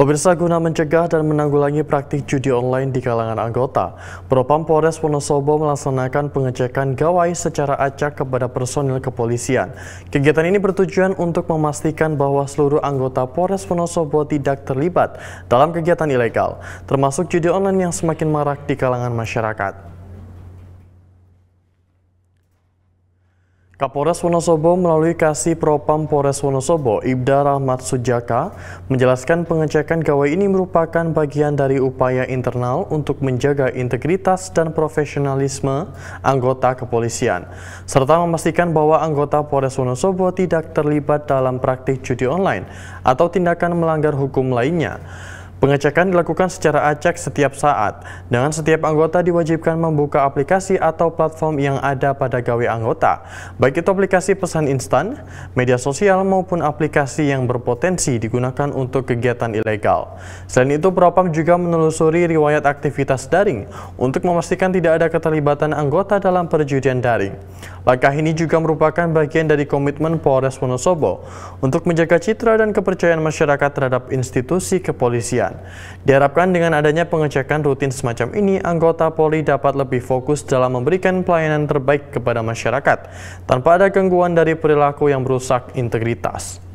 Pemirsa guna mencegah dan menanggulangi praktik judi online di kalangan anggota, Propam Polres Wonosobo melaksanakan pengecekan gawai secara acak kepada personil kepolisian. Kegiatan ini bertujuan untuk memastikan bahwa seluruh anggota Polres Wonosobo tidak terlibat dalam kegiatan ilegal, termasuk judi online yang semakin marak di kalangan masyarakat. Kapolres Wonosobo melalui Kasih Propam Polres Wonosobo, Ibda Rahmat Sujaka, menjelaskan pengecekan gawai ini merupakan bagian dari upaya internal untuk menjaga integritas dan profesionalisme anggota kepolisian, serta memastikan bahwa anggota Polres Wonosobo tidak terlibat dalam praktik judi online atau tindakan melanggar hukum lainnya. Pengecekan dilakukan secara acak setiap saat, dengan setiap anggota diwajibkan membuka aplikasi atau platform yang ada pada gawe anggota, baik itu aplikasi pesan instan, media sosial maupun aplikasi yang berpotensi digunakan untuk kegiatan ilegal. Selain itu, Propam juga menelusuri riwayat aktivitas daring untuk memastikan tidak ada keterlibatan anggota dalam perjudian daring. Langkah ini juga merupakan bagian dari komitmen Polres Wonosobo untuk menjaga citra dan kepercayaan masyarakat terhadap institusi kepolisian pekerjaan. Diharapkan dengan adanya pengecekan rutin semacam ini, anggota Polri dapat lebih fokus dalam memberikan pelayanan terbaik kepada masyarakat, tanpa ada gangguan dari perilaku yang merusak integritas.